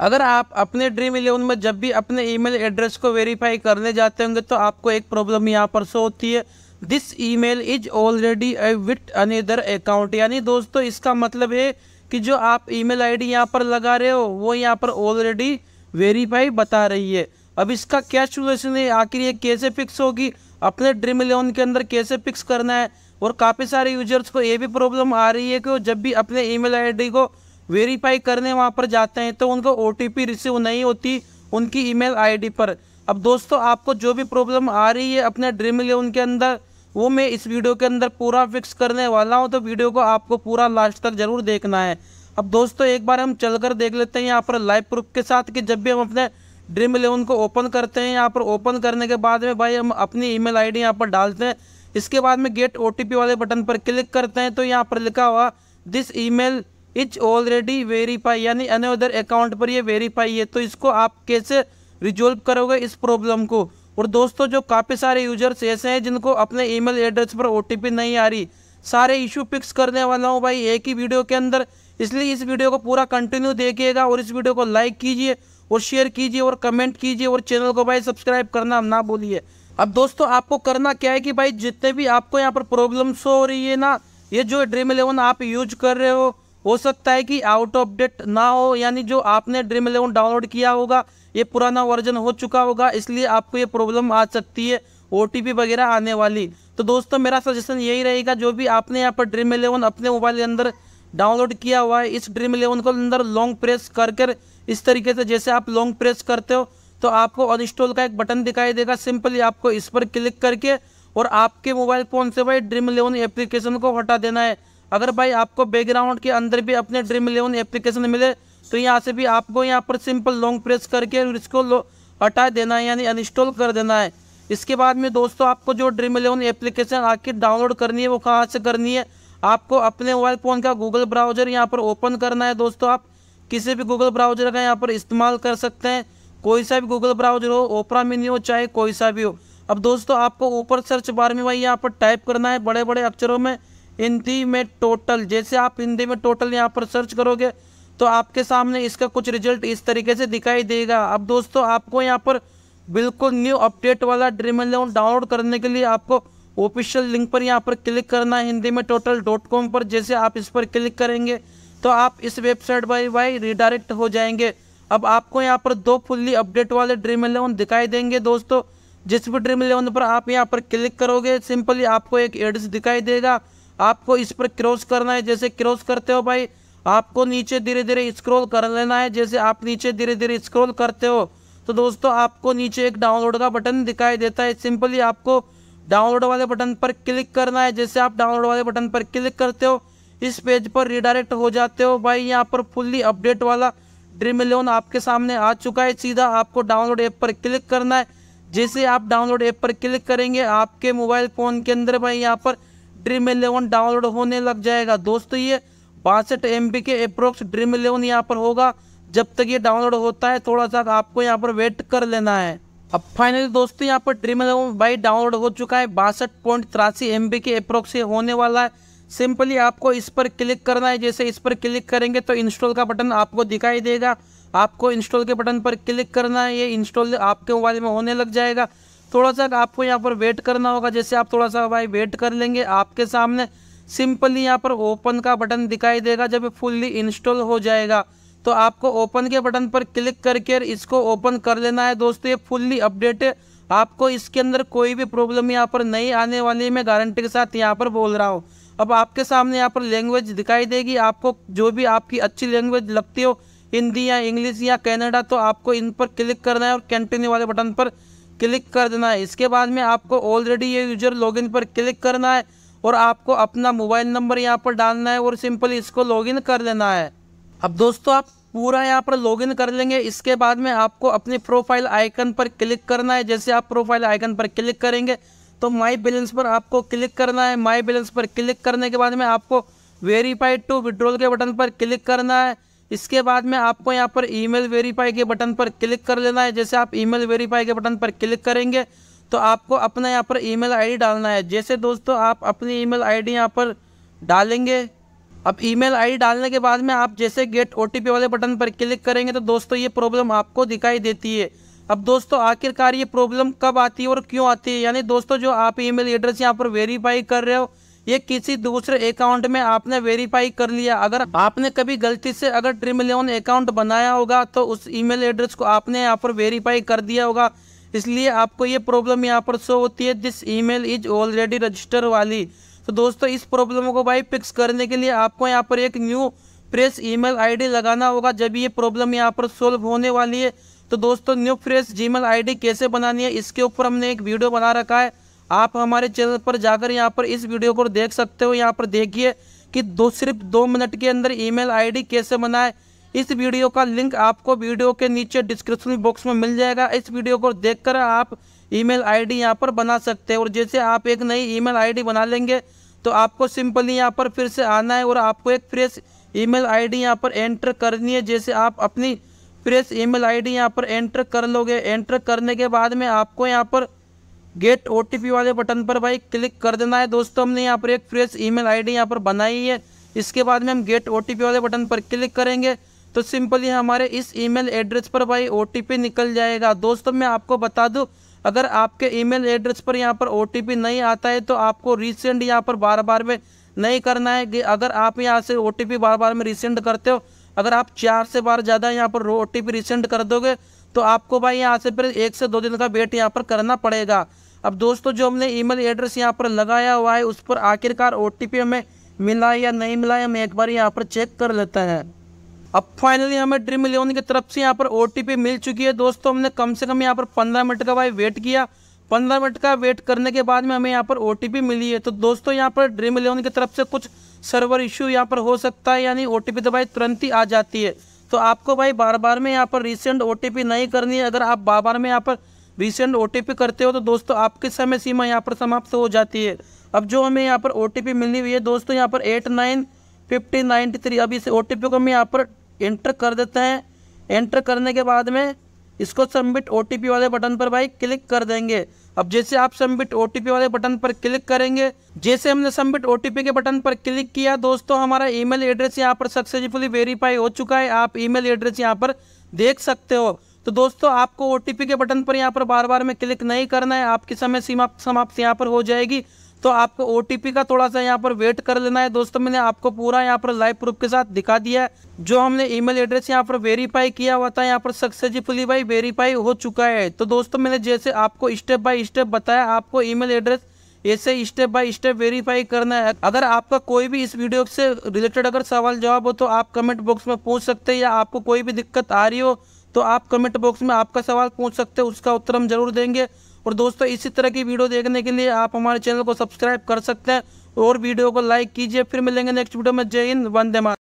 अगर आप अपने ड्रीम इलेवन में जब भी अपने ईमेल एड्रेस को वेरीफाई करने जाते होंगे तो आपको एक प्रॉब्लम यहाँ पर शो होती है this email is already with another account यानी दोस्तों इसका मतलब है कि जो आप ईमेल आईडी यहाँ पर लगा रहे हो वो यहाँ पर ऑलरेडी वेरीफाई बता रही है अब इसका क्या सोल्यूशन है आखिर ये कैसे फिक्स होगी अपने ड्रीम इलेवन के अंदर कैसे फिक्स करना है और काफ़ी सारे यूजर्स को ये भी प्रॉब्लम आ रही है कि वो जब भी अपने आई डी को वेरीफाई करने वहाँ पर जाते हैं तो उनको ओ रिसीव नहीं होती उनकी ईमेल आईडी पर अब दोस्तों आपको जो भी प्रॉब्लम आ रही है अपने ड्रीम इलेवन के अंदर वो मैं इस वीडियो के अंदर पूरा फिक्स करने वाला हूँ तो वीडियो को आपको पूरा लास्ट तक ज़रूर देखना है अब दोस्तों एक बार हम चल कर देख लेते हैं यहाँ पर लाइव प्रूफ के साथ कि जब भी हम अपने ड्रीम इलेवन को ओपन करते हैं यहाँ पर ओपन करने के बाद में भाई हम अपनी ई मेल यहाँ पर डालते हैं इसके बाद में गेट ओ वाले बटन पर क्लिक करते हैं तो यहाँ पर लिखा हुआ this email it's already verify यानी अन अदर अकाउंट पर ये वेरीफाई है तो इसको आप कैसे रिजोल्व करोगे इस प्रॉब्लम को और दोस्तों जो काफ़ी सारे यूजर्स ऐसे हैं जिनको अपने ईमेल एड्रेस पर ओ नहीं आ रही सारे इशू फिक्स करने वाला हूँ भाई एक ही वीडियो के अंदर इसलिए इस वीडियो को पूरा कंटिन्यू देखिएगा और इस वीडियो को लाइक कीजिए और शेयर कीजिए और कमेंट कीजिए और चैनल को भाई सब्सक्राइब करना ना बोलिए अब दोस्तों आपको करना क्या है कि भाई जितने भी आपको यहाँ पर प्रॉब्लम्स हो रही है ना ये जो ड्रीम इलेवन आप यूज कर रहे हो हो सकता है कि आउट ऑफ डेट ना हो यानी जो आपने ड्रीम इलेवन डाउनलोड किया होगा ये पुराना वर्जन हो चुका होगा इसलिए आपको ये प्रॉब्लम आ सकती है ओ वगैरह आने वाली तो दोस्तों मेरा सजेशन यही रहेगा जो भी आपने यहाँ पर ड्रीम इलेवन अपने मोबाइल के अंदर डाउनलोड किया हुआ है इस ड्रीम इलेवन को अंदर लॉन्ग प्रेस कर कर इस तरीके से जैसे आप लॉन्ग प्रेस करते हो तो आपको अनइंस्टॉल का एक बटन दिखाई देगा सिंपली आपको इस पर क्लिक करके और आपके मोबाइल फ़ोन से भाई ड्रीम इलेवन एप्लीकेशन को हटा देना है अगर भाई आपको बैकग्राउंड के अंदर भी अपने ड्रीम इलेवन एप्लीकेशन मिले तो यहाँ से भी आपको यहाँ पर सिंपल लॉन्ग प्रेस करके इसको हटा देना है यानी अनइंस्टॉल कर देना है इसके बाद में दोस्तों आपको जो ड्रीम इलेवन एप्लीकेशन आके डाउनलोड करनी है वो कहाँ से करनी है आपको अपने मोबाइल फ़ोन का गूगल ब्राउज़र यहाँ पर ओपन करना है दोस्तों आप किसी भी गूगल ब्राउज़र का यहाँ पर इस्तेमाल कर सकते हैं कोई सा भी गूगल ब्राउज़र हो ओपरा मिनी हो चाहे कोई सा भी हो अब दोस्तों आपको ऊपर सर्च बार में भाई यहाँ पर टाइप करना है बड़े बड़े अक्षरों में हिंदी में टोटल जैसे आप हिंदी में टोटल यहाँ पर सर्च करोगे तो आपके सामने इसका कुछ रिजल्ट इस तरीके से दिखाई देगा अब दोस्तों आपको यहाँ पर बिल्कुल न्यू अपडेट वाला ड्रीम इलेवन डाउनलोड करने के लिए आपको ऑफिशियल लिंक पर यहाँ पर क्लिक करना है हिंदी में टोटल डॉट कॉम पर जैसे आप इस पर क्लिक करेंगे तो आप इस वेबसाइट बाई बाई रिडायरेक्ट हो जाएंगे अब आपको यहाँ पर दो फुल्ली अपडेट वाले ड्रीम इलेवन दिखाई देंगे दोस्तों जिस भी ड्रीम इलेवन पर आप यहाँ पर क्लिक करोगे सिंपली आपको एक एड्स दिखाई देगा आपको इस पर क्रॉस करना है जैसे क्रॉस करते हो भाई आपको नीचे धीरे धीरे स्क्रॉल कर लेना है जैसे आप नीचे धीरे धीरे स्क्रॉल करते हो तो दोस्तों आपको नीचे एक डाउनलोड का बटन दिखाई देता है सिंपली आपको डाउनलोड वाले बटन पर क्लिक करना है जैसे आप डाउनलोड वाले बटन पर क्लिक करते हो इस पेज पर रिडायरेक्ट हो जाते हो भाई यहाँ पर फुल्ली अपडेट वाला ड्रीम इलेवन आपके सामने आ चुका है सीधा आपको डाउनलोड ऐप पर क्लिक करना है जैसे आप डाउनलोड ऐप पर क्लिक करेंगे आपके मोबाइल फ़ोन के अंदर भाई यहाँ पर ड्रीम इलेवन डाउनलोड होने लग जाएगा दोस्तों ये बासठ एम के अप्रोक्स ड्रीम इलेवन यहाँ पर होगा जब तक ये डाउनलोड होता है थोड़ा सा आपको यहाँ पर वेट कर लेना है अब फाइनली दोस्तों यहाँ पर ड्रीम इलेवन बाई डाउनलोड हो चुका है बासठ पॉइंट तिरासी एम के अप्रोक्स ये होने वाला है सिंपली आपको इस पर क्लिक करना है जैसे इस पर क्लिक करेंगे तो इंस्टॉल का बटन आपको दिखाई देगा आपको इंस्टॉल के बटन पर क्लिक करना है ये इंस्टॉल आपके मोबाइल में होने लग जाएगा थोड़ा सा आपको यहाँ पर वेट करना होगा जैसे आप थोड़ा सा भाई वेट कर लेंगे आपके सामने सिंपली यहाँ पर ओपन का बटन दिखाई देगा जब फुल्ली इंस्टॉल हो जाएगा तो आपको ओपन के बटन पर क्लिक करके इसको ओपन कर लेना है दोस्तों ये फुल्ली अपडेट है आपको इसके अंदर कोई भी प्रॉब्लम यहाँ पर नहीं आने वाली है मैं गारंटी के साथ यहाँ पर बोल रहा हूँ अब आपके सामने यहाँ पर लैंग्वेज दिखाई देगी आपको जो भी आपकी अच्छी लैंग्वेज लगती हो हिंदी या इंग्लिश या कनाडा तो आपको इन पर क्लिक करना है और कंटिन्यू वाले बटन पर क्लिक कर देना है इसके बाद में आपको ऑलरेडी ये यूजर लॉगिन पर क्लिक करना है और आपको अपना मोबाइल नंबर यहाँ पर डालना है और सिंपली इसको लॉगिन कर लेना है अब दोस्तों आप पूरा यहाँ पर लॉगिन कर लेंगे इसके बाद में आपको अपनी प्रोफाइल आइकन पर क्लिक करना है जैसे आप प्रोफाइल आइकन पर क्लिक करेंगे तो माई बैलेंस पर आपको क्लिक करना है माई बैलेंस पर क्लिक करने के बाद में आपको वेरीफाइड टू विड्रॉल के बटन पर क्लिक करना है इसके बाद में आपको यहाँ पर ईमेल वेरीफाई के बटन पर क्लिक कर लेना है जैसे आप ईमेल वेरीफाई के बटन पर क्लिक करेंगे तो आपको अपना यहाँ पर ईमेल आईडी डालना है जैसे दोस्तों आप अपनी ईमेल आईडी डी यहाँ पर डालेंगे अब ईमेल आईडी डालने के बाद में आप जैसे गेट पी वाले बटन पर क्लिक करेंगे तो दोस्तों ये प्रॉब्लम आपको दिखाई देती है अब दोस्तों आखिरकार ये प्रॉब्लम कब आती है और क्यों आती है यानी दोस्तों जो आप मेल एड्रेस यहाँ पर वेरीफाई कर रहे हो ये किसी दूसरे अकाउंट में आपने वेरीफाई कर लिया अगर आपने कभी गलती से अगर ट्रिम इलेवन अकाउंट बनाया होगा तो उस ईमेल एड्रेस को आपने यहाँ पर वेरीफाई कर दिया होगा इसलिए आपको ये प्रॉब्लम यहाँ पर शो होती है this email is already register वाली तो दोस्तों इस प्रॉब्लम को भाई फिक्स करने के लिए आपको यहाँ पर एक न्यू फ्रेश ई मेल लगाना होगा जब ये प्रॉब्लम यहाँ पर सोल्व होने वाली है तो दोस्तों न्यू फ्रेश जी मेल कैसे बनानी है इसके ऊपर हमने एक वीडियो बना रखा है आप हमारे चैनल पर जाकर यहाँ पर इस वीडियो को देख सकते हो यहाँ पर देखिए कि दो सिर्फ दो मिनट के अंदर ईमेल आईडी कैसे बनाए इस वीडियो का लिंक आपको वीडियो के नीचे डिस्क्रिप्शन बॉक्स में मिल जाएगा इस वीडियो को देखकर आप ईमेल आईडी यहाँ पर बना सकते हैं और जैसे आप एक नई ईमेल आईडी बना लेंगे तो आपको सिंपली यहाँ पर फिर से आना है और आपको एक फ्रेश ईमेल आईडी यहाँ पर एंटर करनी है जैसे आप अपनी फ्रेश ईमेल आईडी यहाँ पर एंटर कर लोगे एंटर करने के बाद में आपको यहाँ पर गेट ओ वाले बटन पर भाई क्लिक कर देना है दोस्तों हमने यहाँ पर एक फ्रेश ईमेल आईडी यहाँ पर बनाई है इसके बाद में हम गेट ओ वाले बटन पर क्लिक करेंगे तो सिंपली हमारे इस ईमेल एड्रेस पर भाई ओ निकल जाएगा दोस्तों मैं आपको बता दूँ अगर आपके ईमेल एड्रेस पर यहाँ पर ओ नहीं आता है तो आपको रिसेंड यहाँ पर बार बार में नहीं करना है अगर आप यहाँ से ओ बार बार में रिसेंड करते हो अगर आप चार से बार ज़्यादा यहाँ पर ओ टी रिसेंड कर दोगे तो आपको भाई यहाँ से फिर एक से दो दिन का वेट यहाँ पर करना पड़ेगा अब दोस्तों जो हमने ईमेल एड्रेस यहाँ पर लगाया हुआ है उस पर आखिरकार ओ हमें मिला है या नहीं मिला है हम एक बार यहाँ पर चेक कर लेते हैं अब फाइनली हमें ड्रीम इलेवन की तरफ से यहाँ पर ओ मिल चुकी है दोस्तों हमने कम से कम यहाँ पर पंद्रह मिनट का भाई वेट किया पंद्रह मिनट का वेट करने के बाद में हमें यहाँ पर ओ मिली है तो दोस्तों यहाँ पर ड्रीम इलेवन की तरफ से कुछ सर्वर इशू यहाँ पर हो सकता है यानी ओ तो भाई तुरंत ही आ जाती है तो आपको भाई बार बार में यहाँ पर रिसेंट ओ नहीं करनी है अगर आप बार बार में यहाँ पर रिसेंट ओ करते हो तो दोस्तों आपके समय सीमा यहाँ पर समाप्त हो जाती है अब जो हमें यहाँ पर ओ मिलनी हुई है दोस्तों यहाँ पर eight nine fifty ninety three अब इस ओ टी को हम यहाँ पर एंटर कर देते हैं एंटर करने के बाद में इसको सबमिट ओ वाले बटन पर भाई क्लिक कर देंगे अब जैसे आप सबमिट ओ वाले बटन पर क्लिक करेंगे जैसे हमने सबमिट ओ के बटन पर क्लिक किया दोस्तों हमारा ईमेल एड्रेस यहाँ पर सक्सेसफुली वेरीफाई हो चुका है आप ईमेल एड्रेस यहाँ पर देख सकते हो तो दोस्तों आपको ओ के बटन पर यहाँ पर बार बार में क्लिक नहीं करना है आपकी समय सीमा समाप्त यहाँ पर हो जाएगी तो आपको ओ का थोड़ा सा यहाँ पर वेट कर लेना है दोस्तों मैंने आपको पूरा यहाँ पर लाइव प्रूफ के साथ दिखा दिया है जो हमने ईमेल एड्रेस यहाँ पर वेरीफाई किया हुआ था यहाँ पर सक्सेसफुली भाई वेरीफाई हो चुका है तो दोस्तों मैंने जैसे आपको स्टेप बाय स्टेप बताया आपको ईमेल एड्रेस ऐसे स्टेप बाय स्टेप वेरीफाई करना है अगर आपका कोई भी इस वीडियो से रिलेटेड अगर सवाल जवाब हो तो आप कमेंट बॉक्स में पूछ सकते हैं या आपको कोई भी दिक्कत आ रही हो तो आप कमेंट बॉक्स में आपका सवाल पूछ सकते हैं उसका उत्तर हम जरूर देंगे और दोस्तों इसी तरह की वीडियो देखने के लिए आप हमारे चैनल को सब्सक्राइब कर सकते हैं और वीडियो को लाइक कीजिए फिर मिलेंगे नेक्स्ट वीडियो में जय हिंद वंदे मातरम